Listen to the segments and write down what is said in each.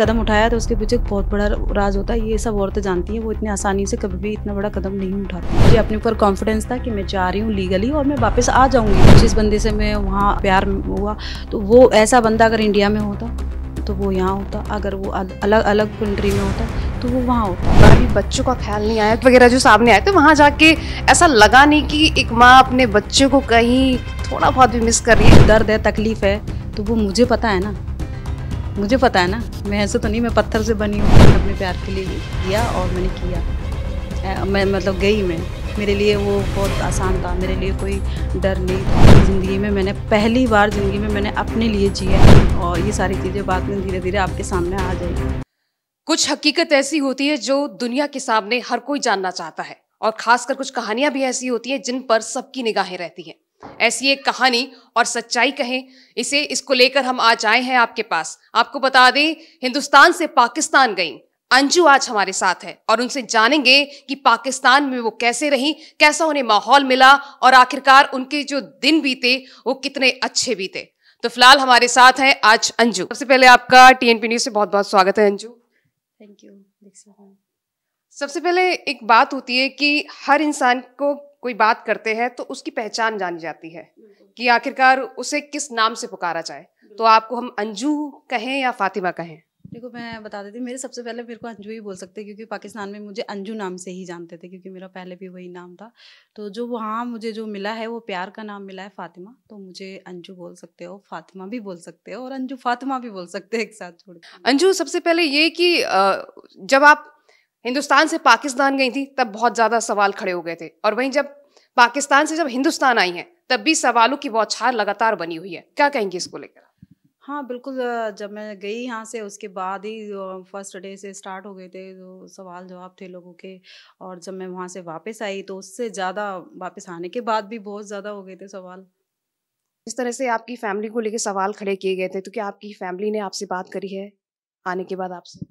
कदम उठाया तो उसके पीछे बहुत बड़ा राज होता है ये सब औरतें जानती हैं वो इतनी आसानी से कभी भी इतना बड़ा कदम नहीं उठाती मुझे अपने ऊपर कॉन्फिडेंस था कि मैं जा रही हूँ लीगली और मैं वापस आ जाऊँगी जिस बंदे से मैं वहाँ प्यार हुआ तो वो ऐसा बंदा अगर इंडिया में होता तो वो यहाँ होता अगर वो अलग अलग कंट्री में होता तो वो वहाँ होता अभी बच्चों का ख्याल नहीं आया वगैरह जो सामने आए थे तो वहाँ जाके ऐसा लगा नहीं कि एक माँ अपने बच्चे को कहीं थोड़ा बहुत भी मिस कर रही है दर्द है तकलीफ है तो वो मुझे पता है ना मुझे पता है ना मैं ऐसे तो नहीं मैं पत्थर से बनी हूँ मैंने अपने प्यार के लिए किया और मैंने किया मैं मतलब गई मैं मेरे लिए वो बहुत आसान था मेरे लिए कोई डर नहीं था ज़िंदगी में मैंने पहली बार ज़िंदगी में मैंने अपने लिए जिया और ये सारी चीज़ें बाद में धीरे धीरे आपके सामने आ जाएगी कुछ हकीकत ऐसी होती है जो दुनिया के सामने हर कोई जानना चाहता है और खासकर कुछ कहानियां भी ऐसी होती हैं जिन पर सबकी निगाहें रहती हैं ऐसी एक कहानी और सच्चाई कहें इसे इसको लेकर हम आज आए हैं आपके पास आपको बता दें हिंदुस्तान से पाकिस्तान गई अंजू आज हमारे साथ है और उनसे जानेंगे कि पाकिस्तान में वो कैसे रही कैसा उन्हें माहौल मिला और आखिरकार उनके जो दिन बीते वो कितने अच्छे बीते तो फिलहाल हमारे साथ हैं आज अंजू सबसे पहले आपका टीएनपी न्यूज से बहुत बहुत स्वागत है अंजू थैंक यू सबसे पहले एक बात होती है कि हर इंसान को कोई बात करते हैं तो उसकी पहचान जानी जाती है कि आखिरकार उसे किस नाम से पुकारा जाए तो आपको हम अंजू कहें या फातिमा कहें देखो मैं बता देती मेरे सबसे पहले मेरे को अंजू ही बोल सकते क्योंकि पाकिस्तान में मुझे अंजू नाम से ही जानते थे क्योंकि मेरा पहले भी वही नाम था तो जो वहाँ मुझे जो मिला है वो प्यार का नाम मिला है फातिमा तो मुझे अंजू बोल सकते हो फातिमा भी बोल सकते हो और अंजू फातिमा भी बोल सकते हैं एक साथ छोड़ अंजू सबसे पहले ये कि जब आप हिंदुस्तान से पाकिस्तान गई थी तब बहुत ज़्यादा सवाल खड़े हो गए थे और वहीं जब पाकिस्तान से जब हिंदुस्तान आई हैं तब भी सवालों की बौछार लगातार बनी हुई है क्या कहेंगी इसको लेकर हाँ बिल्कुल जब मैं गई यहाँ से उसके बाद ही फर्स्ट डे से स्टार्ट हो गए थे जो तो सवाल जवाब थे लोगों के और जब मैं वहाँ से वापस आई तो उससे ज़्यादा वापस आने के बाद भी बहुत ज़्यादा हो गए थे सवाल इस तरह से आपकी फैमिली को लेकर सवाल खड़े किए गए थे तो क्या आपकी फैमिली ने आपसे बात करी है आने के बाद आपसे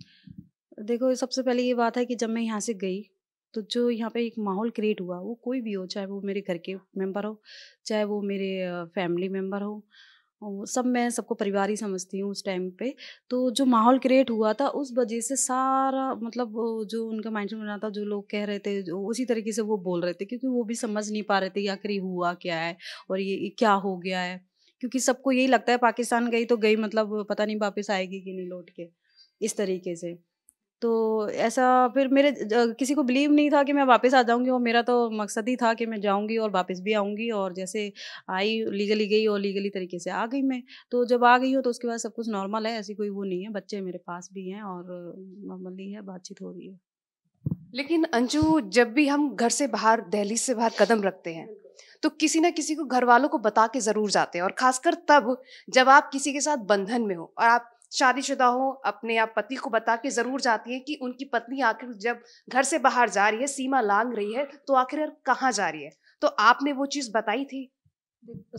देखो सबसे पहले ये बात है कि जब मैं यहाँ से गई तो जो यहाँ पे एक माहौल क्रिएट हुआ वो कोई भी हो चाहे वो मेरे घर के मेंबर हो चाहे वो मेरे फैमिली मेंबर हो सब मैं सबको परिवार ही समझती हूँ उस टाइम पे तो जो माहौल क्रिएट हुआ था उस वजह से सारा मतलब जो उनका माइंड बना था जो लोग कह रहे थे जो उसी तरीके से वो बोल रहे थे क्योंकि वो भी समझ नहीं पा रहे थे आखिर ये हुआ क्या है और ये क्या हो गया है क्योंकि सबको यही लगता है पाकिस्तान गई तो गई मतलब पता नहीं वापस आएगी कि नहीं लौट के इस तरीके से तो ऐसा फिर मेरे किसी को बिलीव नहीं था कि मैं वापस आ जाऊंगी और मेरा तो मकसद ही था कि मैं जाऊंगी और वापस भी आऊंगी और जैसे आई लीगली गई और लीगली तरीके से आ गई मैं तो जब आ गई हूँ तो उसके बाद सब कुछ नॉर्मल है ऐसी कोई वो नहीं है बच्चे मेरे पास भी हैं और नॉर्मली है बातचीत हो रही है लेकिन अंजू जब भी हम घर से बाहर दहली से बाहर कदम रखते हैं तो किसी ना किसी को घर वालों को बता के जरूर जाते हैं और खासकर तब जब आप किसी के साथ बंधन में हो और आप शादीशुदा हो अपने आप पति को बता के ज़रूर जाती हैं कि उनकी पत्नी आखिर जब घर से बाहर जा रही है सीमा लांग रही है तो आखिर कहाँ जा रही है तो आपने वो चीज़ बताई थी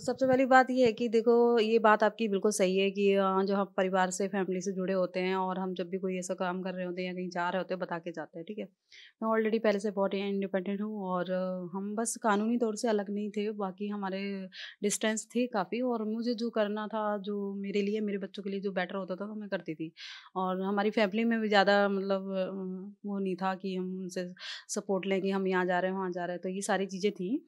सबसे पहली बात ये है कि देखो ये बात आपकी बिल्कुल सही है कि जो हम परिवार से फैमिली से जुड़े होते हैं और हम जब भी कोई ऐसा काम कर रहे होते हैं या कहीं जा रहे होते हैं बता के जाते हैं ठीक है मैं ऑलरेडी पहले से बहुत इंडिपेंडेंट हूँ और हम बस कानूनी तौर से अलग नहीं थे बाकी हमारे डिस्टेंस थे काफ़ी और मुझे जो करना था जो मेरे लिए मेरे बच्चों के लिए जो बेटर होता था वो मैं करती थी और हमारी फैमिली में भी ज़्यादा मतलब वो नहीं था कि हम उनसे सपोर्ट लें कि हम यहाँ जा रहे हैं वहाँ जा रहे हैं तो ये सारी चीज़ें थी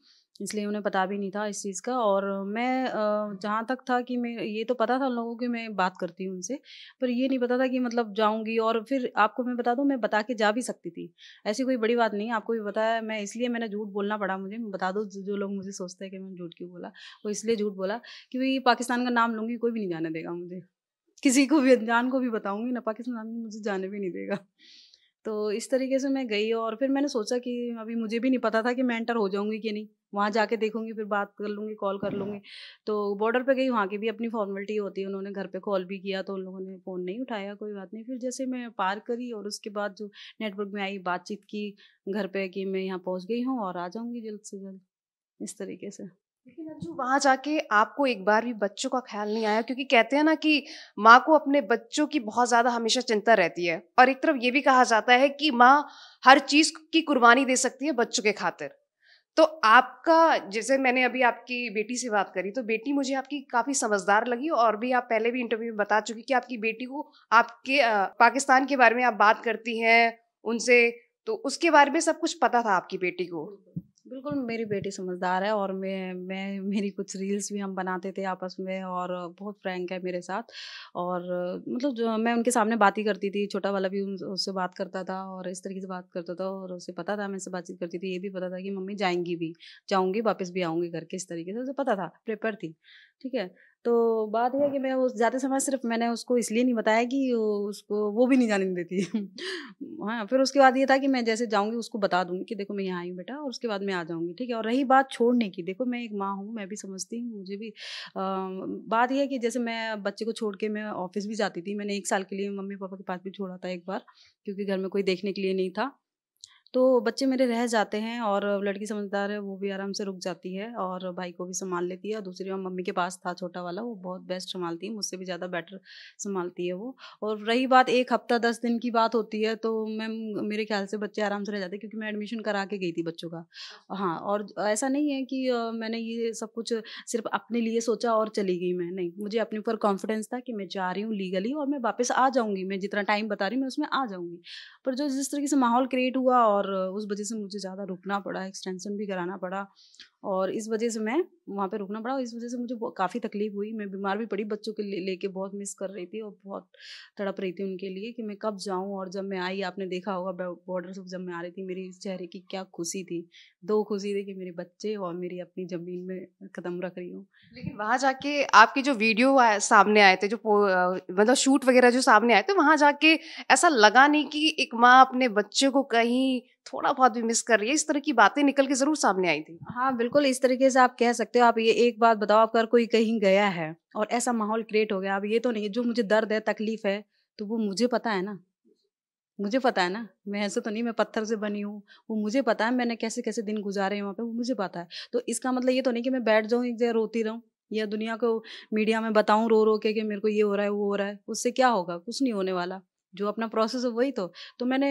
इसलिए उन्हें पता भी नहीं था इस चीज़ का और मैं जहाँ तक था कि मैं ये तो पता था उन लोगों की मैं बात करती हूँ उनसे पर ये नहीं पता था कि मतलब जाऊँगी और फिर आपको मैं बता दूँ मैं बता के जा भी सकती थी ऐसी कोई बड़ी बात नहीं आपको भी पता है मैं इसलिए मैंने झूठ बोलना पड़ा मुझे बता दो जो लोग मुझे सोचते हैं कि मैंने झूठ क्यों बोला वो इसलिए झूठ बोला कि भाई पाकिस्तान का नाम लूँगी कोई भी नहीं जाने देगा मुझे किसी को भी अनजान को भी बताऊँगी ना पाकिस्तान मुझे जाने भी नहीं देगा तो इस तरीके से मैं गई और फिर मैंने सोचा कि अभी मुझे भी नहीं पता था कि मैं एंटर हो जाऊंगी कि नहीं वहाँ जाके देखूंगी फिर बात कर लूँगी कॉल कर लूँगी तो बॉर्डर पे गई वहाँ की भी अपनी फॉर्मेलिटी होती है उन्होंने घर पे कॉल भी किया तो उन लोगों ने फ़ोन नहीं उठाया कोई बात नहीं फिर जैसे मैं पार करी और उसके बाद जो नेटवर्क में आई बातचीत की घर पर कि मैं यहाँ पहुँच गई हूँ और आ जाऊँगी जल्द से जल्द इस तरीके से लेकिन अंजू वहां जाके आपको एक बार भी बच्चों का ख्याल नहीं आया क्योंकि कहते हैं ना कि माँ को अपने बच्चों की बहुत ज्यादा हमेशा चिंता रहती है और एक तरफ ये भी कहा जाता है कि माँ हर चीज की कुर्बानी दे सकती है बच्चों के खातिर तो आपका जैसे मैंने अभी आपकी बेटी से बात करी तो बेटी मुझे आपकी काफ़ी समझदार लगी और भी आप पहले भी इंटरव्यू में बता चुकी कि आपकी बेटी को आपके पाकिस्तान के बारे में आप बात करती हैं उनसे तो उसके बारे में सब कुछ पता था आपकी बेटी को बिल्कुल मेरी बेटी समझदार है और मैं मैं मेरी कुछ रील्स भी हम बनाते थे आपस में और बहुत फ्रैंक है मेरे साथ और मतलब जो मैं उनके सामने बात ही करती थी छोटा वाला भी उससे बात करता था और इस तरीके से बात करता था और उसे पता था मैं इससे बातचीत करती थी ये भी पता था कि मम्मी जाएंगी भी जाऊँगी वापस भी आऊँगी घर के इस तरीके से उसे पता था प्रेपर थी ठीक है तो बात यह है कि मैं उस जाते समय सिर्फ मैंने उसको इसलिए नहीं बताया कि उसको वो भी नहीं जाने देती हाँ फिर उसके बाद ये था कि मैं जैसे जाऊँगी उसको बता दूँगी कि देखो मैं यहाँ आई हूँ बेटा और उसके बाद मैं आ जाऊँगी ठीक है और रही बात छोड़ने की देखो मैं एक माँ हूँ मैं भी समझती हूँ मुझे भी बात यह है कि जैसे मैं बच्चे को छोड़ के मैं ऑफिस भी जाती थी मैंने एक साल के लिए मम्मी पापा के पास भी छोड़ा था एक बार क्योंकि घर में कोई देखने के लिए नहीं था तो बच्चे मेरे रह जाते हैं और लड़की समझदार है वो भी आराम से रुक जाती है और भाई को भी संभाल लेती है और दूसरी और मम्मी के पास था छोटा वाला वो बहुत बेस्ट संभालती है मुझसे भी ज़्यादा बेटर संभालती है वो और रही बात एक हफ्ता दस दिन की बात होती है तो मैम मेरे ख्याल से बच्चे आराम से रह जाते क्योंकि मैं एडमिशन करा के गई थी बच्चों का हाँ और ऐसा नहीं है कि मैंने ये सब कुछ सिर्फ अपने लिए सोचा और चली गई मैं नहीं मुझे अपने ऊपर कॉन्फिडेंस था कि मैं जा रही हूँ लीगली और मैं वापस आ जाऊँगी मैं जितना टाइम बता रही हूँ मैं उसमें आ जाऊँगी पर जो जिस तरीके से माहौल क्रिएट हुआ और और उस वजह से मुझे ज़्यादा रुकना पड़ा एक्सटेंशन भी कराना पड़ा और इस वजह से मैं वहाँ पे रुकना पड़ा और इस वजह से मुझे काफ़ी तकलीफ हुई मैं बीमार भी पड़ी बच्चों के ले लेके बहुत मिस कर रही थी और बहुत तड़प रही थी उनके लिए कि मैं कब जाऊँ और जब मैं आई आपने देखा होगा बॉर्डर से जब मैं आ रही थी मेरी चेहरे की क्या खुशी थी दो खुशी थी कि मेरे बच्चे और मेरी अपनी ज़मीन में कदम रख रही हूँ लेकिन वहाँ जाके आपके जो वीडियो सामने आए थे जो मतलब शूट वगैरह जो सामने आए थे वहाँ जाके ऐसा लगा नहीं कि एक माँ अपने बच्चे को कहीं थोड़ा बहुत भी मिस कर रही है इस तरह की बातें निकल के जरूर सामने आई थी हाँ बिल्कुल इस तरीके से आप कह सकते हो आप ये एक बात बताओ अगर कोई कहीं गया है और ऐसा माहौल क्रिएट हो गया अब ये तो नहीं जो मुझे दर्द है तकलीफ है तो वो मुझे पता है ना मुझे पता है ना मैं ऐसे तो नहीं मैं पत्थर से बनी हूँ वो मुझे पता है मैंने कैसे कैसे दिन गुजारे हैं वहाँ पे वो मुझे पता है तो इसका मतलब ये तो नहीं कि मैं बैठ जाऊँ एक जगह रोती रहूँ या दुनिया को मीडिया में बताऊँ रो रो के कि मेरे को ये हो रहा है वो हो रहा है उससे क्या होगा कुछ नहीं होने वाला जो अपना प्रोसेस है वही तो तो मैंने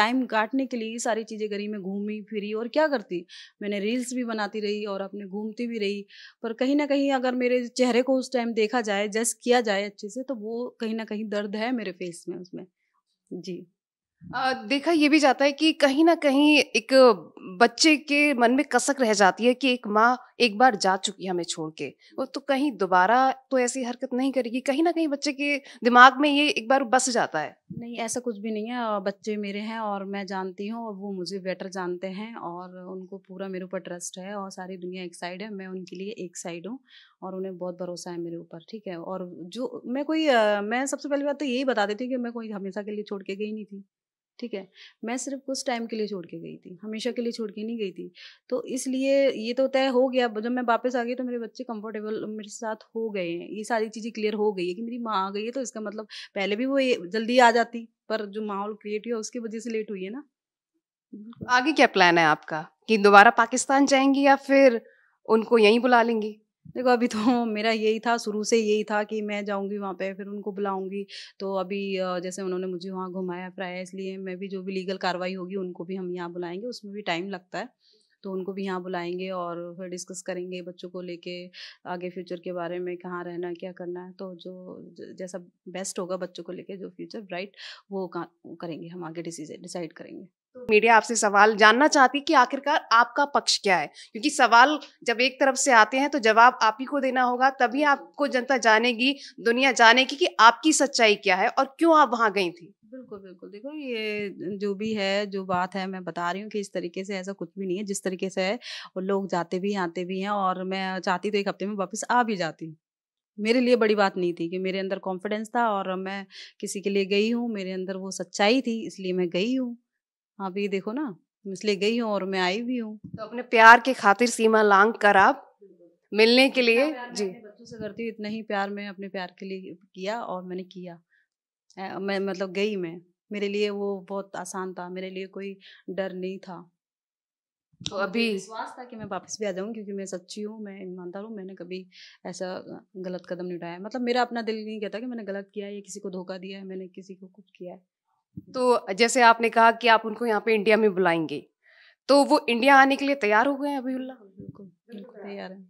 टाइम काटने के लिए सारी चीज़ें करी मैं घूमी फिरी और क्या करती मैंने रील्स भी बनाती रही और अपने घूमती भी रही पर कहीं ना कहीं अगर मेरे चेहरे को उस टाइम देखा जाए जस्ट किया जाए अच्छे से तो वो कहीं ना कहीं दर्द है मेरे फेस में उसमें जी आ, देखा ये भी जाता है कि कहीं ना कहीं एक बच्चे के मन में कसक रह जाती है कि एक माँ एक बार जा चुकी है हमें छोड़ के वो तो कहीं दोबारा तो ऐसी हरकत नहीं करेगी कहीं ना कहीं बच्चे के दिमाग में ये एक बार बस जाता है नहीं ऐसा कुछ भी नहीं है बच्चे मेरे हैं और मैं जानती हूँ और वो मुझे बेटर जानते हैं और उनको पूरा मेरे ऊपर ट्रस्ट है और सारी दुनिया एक साइड है मैं उनके लिए एक साइड हूँ और उन्हें बहुत भरोसा है मेरे ऊपर ठीक है और जो मैं कोई मैं सबसे पहली बात तो यही बता देती हूँ कि मैं कोई हमेशा के लिए छोड़ के गई नहीं थी ठीक है मैं सिर्फ कुछ टाइम के लिए छोड़ के गई थी हमेशा के लिए छोड़ के नहीं गई थी तो इसलिए ये तो तय हो गया जब मैं वापस आ गई तो मेरे बच्चे कंफर्टेबल मेरे साथ हो गए हैं ये सारी चीज़ें क्लियर हो गई है कि मेरी माँ आ गई है तो इसका मतलब पहले भी वो जल्दी आ जाती पर जो माहौल क्रिएट हुआ उसकी वजह से लेट हुई है ना आगे क्या प्लान है आपका कि दोबारा पाकिस्तान जाएंगी या फिर उनको यहीं बुला लेंगी देखो अभी तो मेरा यही था शुरू से यही था कि मैं जाऊंगी वहाँ पे फिर उनको बुलाऊंगी तो अभी जैसे उन्होंने मुझे वहाँ घुमाया फिराया इसलिए मैं भी जो भी लीगल कार्रवाई होगी उनको भी हम यहाँ बुलाएंगे उसमें भी टाइम लगता है तो उनको भी यहाँ बुलाएंगे और फिर डिस्कस करेंगे बच्चों को लेके आगे फ्यूचर के बारे में कहाँ रहना क्या करना है तो जो जैसा बेस्ट होगा बच्चों को लेके जो फ्यूचर ब्राइट वो करेंगे हम आगे डिसीजन डिसाइड करेंगे तो मीडिया आपसे सवाल जानना चाहती कि आखिरकार आपका पक्ष क्या है क्योंकि सवाल जब एक तरफ से आते हैं तो जवाब आप ही को देना होगा तभी आपको जनता जानेगी दुनिया जानेगी कि आपकी सच्चाई क्या है और क्यों आप वहाँ गई थी बिल्कुल बिल्कुल देखो ये जो भी है जो बात है मैं बता रही हूँ कि इस तरीके से ऐसा कुछ भी नहीं है जिस तरीके से है और लोग जाते भी आते भी हैं और मैं चाहती तो एक हफ्ते में वापस आ भी जाती मेरे लिए बड़ी बात नहीं थी कि मेरे अंदर कॉन्फिडेंस था और मैं किसी के लिए गई हूँ मेरे अंदर वो सच्चाई थी इसलिए मैं गई हूँ आप ये देखो ना इसलिए गई हूँ और मैं आई भी हूँ तो अपने प्यार के खातिर सीमा लांग कर आप मिलने के लिए जी बच्चों से करती हूँ इतना ही प्यार मैं अपने प्यार के लिए किया और मैंने किया मैं मतलब गई मैं मेरे लिए वो बहुत आसान था मेरे लिए कोई डर नहीं था तो अभी विश्वास था कि मैं वापस भी आ जाऊँ क्योंकि मैं सच्ची हूँ मैं ईमानदार हूँ मैंने कभी ऐसा गलत कदम नहीं उठाया मतलब मेरा अपना दिल नहीं कहता कि मैंने गलत किया है या किसी को धोखा दिया है मैंने किसी को कुछ किया है तो जैसे आपने कहा कि आप उनको यहाँ पे इंडिया में बुलाएंगे तो वो इंडिया आने के लिए तैयार हो गए अभी बिल्कुल तैयार है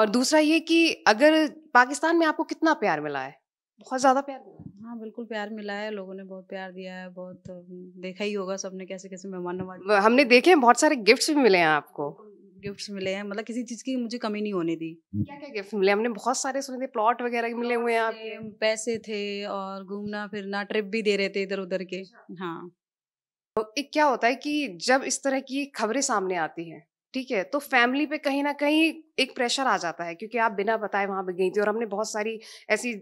और दूसरा ये कि अगर पाकिस्तान में आपको कितना प्यार मिला है बहुत ज़्यादा प्यार मिला हाँ बिल्कुल प्यार मिला है लोगों ने बहुत प्यार दिया है बहुत देखा ही होगा सबने कैसे कैसे मेहमान हमने देखे हैं बहुत सारे गिफ्ट्स भी मिले हैं आपको गिफ्ट्स मिले हैं मतलब किसी चीज़ की मुझे कमी नहीं होने दी क्या क्या गिफ्ट मिले हमने बहुत सारे सुने थे प्लॉट वगैरह मिले हुए हैं पैसे थे और घूमना फिरना ट्रिप भी दे रहे थे इधर उधर के अच्छा। हाँ तो एक क्या होता है कि जब इस तरह की खबरें सामने आती हैं ठीक है तो फैमिली पे कहीं ना कहीं एक प्रेशर आ जाता है क्योंकि आप बिना बताए वहां पर गई थी और हमने बहुत सारी ऐसी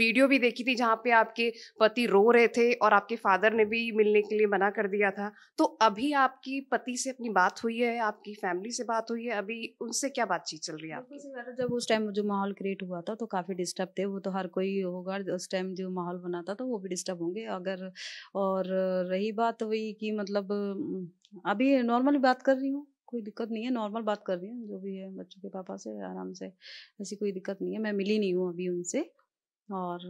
वीडियो भी देखी थी जहाँ पे आपके पति रो रहे थे और आपके फादर ने भी मिलने के लिए मना कर दिया था तो अभी आपकी पति से अपनी बात हुई है आपकी फैमिली से बात हुई है अभी उनसे क्या बातचीत चल रही है आपकी जब उस टाइम जो माहौल क्रिएट हुआ था तो काफ़ी डिस्टर्ब थे वो तो हर कोई होगा उस टाइम जो माहौल बना था तो वो भी डिस्टर्ब होंगे अगर और रही बात वही कि मतलब अभी नॉर्मली बात कर रही हूँ कोई दिक्कत नहीं है नॉर्मल बात कर रही हूँ जो भी है बच्चों के पापा से आराम से ऐसी कोई दिक्कत नहीं है मैं मिली नहीं हूँ अभी उनसे और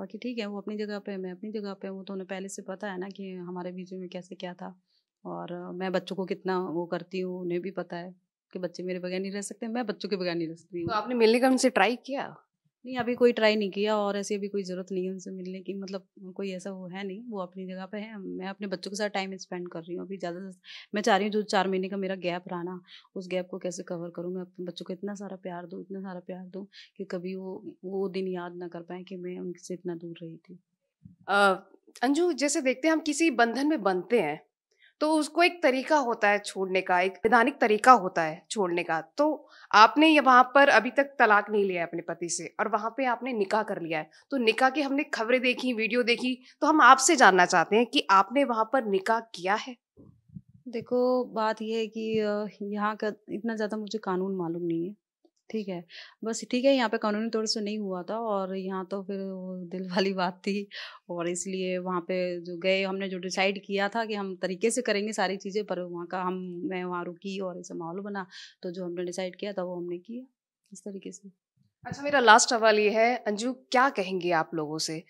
बाकी ठीक है वो अपनी जगह पे मैं अपनी जगह पे वो तो उन्हें पहले से पता है ना कि हमारे बीच में कैसे क्या था और मैं बच्चों को कितना वो करती हूँ उन्हें भी पता है कि बच्चे मेरे बगैर नहीं रह सकते मैं बच्चों के बगैर नहीं रह सकती तो आपने मिलने का उनसे ट्राई किया नहीं अभी कोई ट्राई नहीं किया और ऐसी अभी कोई ज़रूरत नहीं है उनसे मिलने की मतलब कोई ऐसा वो है नहीं वो अपनी जगह पे है मैं अपने बच्चों के साथ टाइम स्पेंड कर रही हूँ अभी ज़्यादा मैं चाह रही हूँ जो चार महीने का मेरा गैप रहा ना उस गैप को कैसे कवर करूँ मैं अपने बच्चों को इतना सारा प्यार दूँ इतना सारा प्यार दूँ कि कभी वो वो दिन याद ना कर पाए कि मैं उनसे इतना दूर रही थी अंजू जैसे देखते हैं हम किसी बंधन में बनते हैं तो उसको एक तरीका होता है छोड़ने का एक वैधानिक तरीका होता है छोड़ने का तो आपने ये वहाँ पर अभी तक तलाक नहीं लिया है अपने पति से और वहाँ पे आपने निकाह कर लिया है तो निकाह की हमने खबरें देखी वीडियो देखी तो हम आपसे जानना चाहते हैं कि आपने वहाँ पर निकाह किया है देखो बात यह है कि यहाँ का इतना ज़्यादा मुझे कानून मालूम नहीं है ठीक है बस ठीक है यहाँ पे कानूनी तौर से नहीं हुआ था और यहाँ तो फिर वो दिल वाली बात थी और इसलिए वहाँ पे जो गए हमने जो डिसाइड किया था कि हम तरीके से करेंगे सारी चीज़ें पर वहाँ का हम मैं वहाँ रुकी और ऐसा माहौल बना तो जो हमने डिसाइड किया था वो हमने किया इस तरीके से अच्छा मेरा लास्ट सवाल ये है अंजू क्या कहेंगे आप लोगों से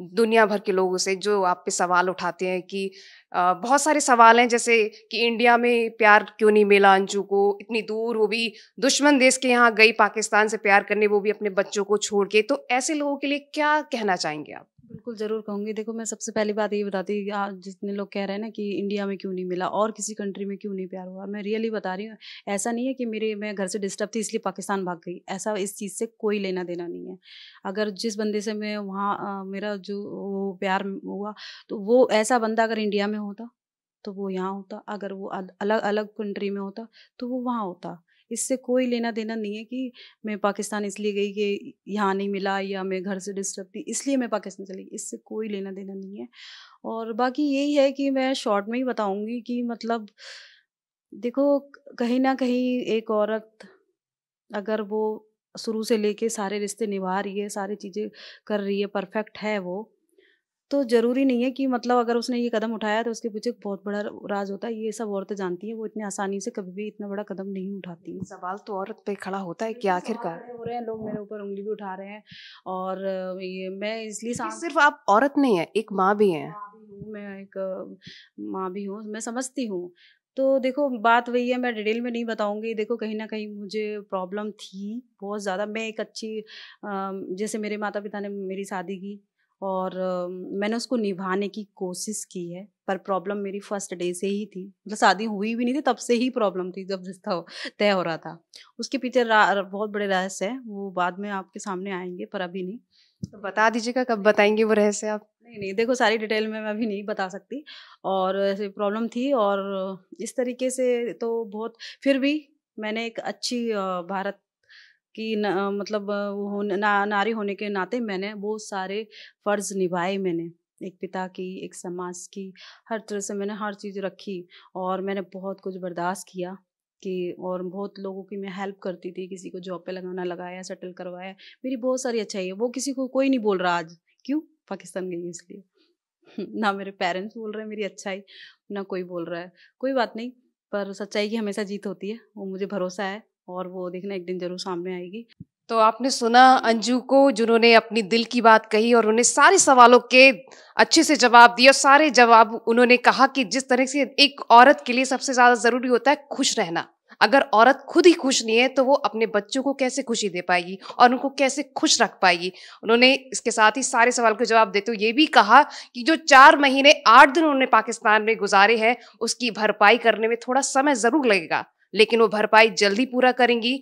दुनिया भर के लोगों से जो आप पे सवाल उठाते हैं कि बहुत सारे सवाल हैं जैसे कि इंडिया में प्यार क्यों नहीं मिला अंजू को इतनी दूर वो भी दुश्मन देश के यहाँ गई पाकिस्तान से प्यार करने वो भी अपने बच्चों को छोड़ के तो ऐसे लोगों के लिए क्या कहना चाहेंगे आप बिल्कुल ज़रूर कहूँगी देखो मैं सबसे पहली बात ये बताती जितने लोग कह रहे हैं ना कि इंडिया में क्यों नहीं मिला और किसी कंट्री में क्यों नहीं प्यार हुआ मैं रियली बता रही हूँ ऐसा नहीं है कि मेरे मैं घर से डिस्टर्ब थी इसलिए पाकिस्तान भाग गई ऐसा इस चीज़ से कोई लेना देना नहीं है अगर जिस बंदे से मैं वहाँ मेरा जो वो प्यार हुआ तो वो ऐसा बंदा अगर इंडिया में होता तो वो यहाँ होता अगर वो अलग अलग कंट्री में होता तो वो वहाँ होता इससे कोई लेना देना नहीं है कि मैं पाकिस्तान इसलिए गई कि यहाँ नहीं मिला या मैं घर से डिस्टर्ब थी इसलिए मैं पाकिस्तान चली गई इससे कोई लेना देना नहीं है और बाकी यही है कि मैं शॉर्ट में ही बताऊँगी कि मतलब देखो कहीं ना कहीं एक औरत अगर वो शुरू से लेके सारे रिश्ते निभा रही है सारी चीज़ें कर रही है परफेक्ट है वो तो ज़रूरी नहीं है कि मतलब अगर उसने ये कदम उठाया तो उसके पीछे बहुत बड़ा राज होता है ये सब औरतें जानती हैं वो इतनी आसानी से कभी भी इतना बड़ा कदम नहीं उठाती हैं सवाल तो औरत पे खड़ा होता है कि आखिरकार हो रहे हैं लोग मेरे ऊपर उंगली भी उठा रहे हैं और ये मैं इसलिए सिर्फ आप औरत नहीं है एक माँ भी हैं मैं एक माँ भी हूँ मैं समझती हूँ तो देखो बात वही है मैं डिटेल में नहीं बताऊंगी देखो कहीं ना कहीं मुझे प्रॉब्लम थी बहुत ज़्यादा मैं एक अच्छी जैसे मेरे माता पिता ने मेरी शादी की और मैंने उसको निभाने की कोशिश की है पर प्रॉब्लम मेरी फर्स्ट डे से ही थी मतलब शादी हुई भी नहीं थी तब से ही प्रॉब्लम थी जब रिश्ता तय हो रहा था उसके पीछे बहुत बड़े रहस्य है वो बाद में आपके सामने आएंगे पर अभी नहीं तो बता दीजिएगा कब बताएंगे वो रहस्य आप नहीं नहीं देखो सारी डिटेल में मैं अभी नहीं बता सकती और ऐसे प्रॉब्लम थी और इस तरीके से तो बहुत फिर भी मैंने एक अच्छी भारत कि न, मतलब हो, ना, नारी होने के नाते मैंने वो सारे फ़र्ज़ निभाए मैंने एक पिता की एक समाज की हर तरह से मैंने हर चीज़ रखी और मैंने बहुत कुछ बर्दाश्त किया कि और बहुत लोगों की मैं हेल्प करती थी किसी को जॉब पे लगाना लगाया सेटल करवाया मेरी बहुत सारी अच्छाई है वो किसी को कोई नहीं बोल रहा आज क्यों पाकिस्तान गई इसलिए ना मेरे पेरेंट्स बोल रहे हैं मेरी अच्छाई ना कोई बोल रहा है कोई बात नहीं पर सच्चाई की हमेशा जीत होती है वो मुझे भरोसा है और वो देखना एक दिन जरूर सामने आएगी तो आपने सुना अंजू को जिन्होंने अपनी दिल की बात कही और उन्हें सारे सवालों के अच्छे से जवाब दिए और सारे जवाब उन्होंने कहा कि जिस तरह से एक औरत के लिए सबसे ज़्यादा ज़रूरी होता है खुश रहना अगर औरत खुद ही खुश नहीं है तो वो अपने बच्चों को कैसे खुशी दे पाएगी और उनको कैसे खुश रख पाएगी उन्होंने इसके साथ ही सारे सवाल को जवाब देते हुए ये भी कहा कि जो चार महीने आठ दिन उन्होंने पाकिस्तान में गुजारे हैं उसकी भरपाई करने में थोड़ा समय ज़रूर लगेगा लेकिन वो भरपाई जल्दी पूरा करेंगी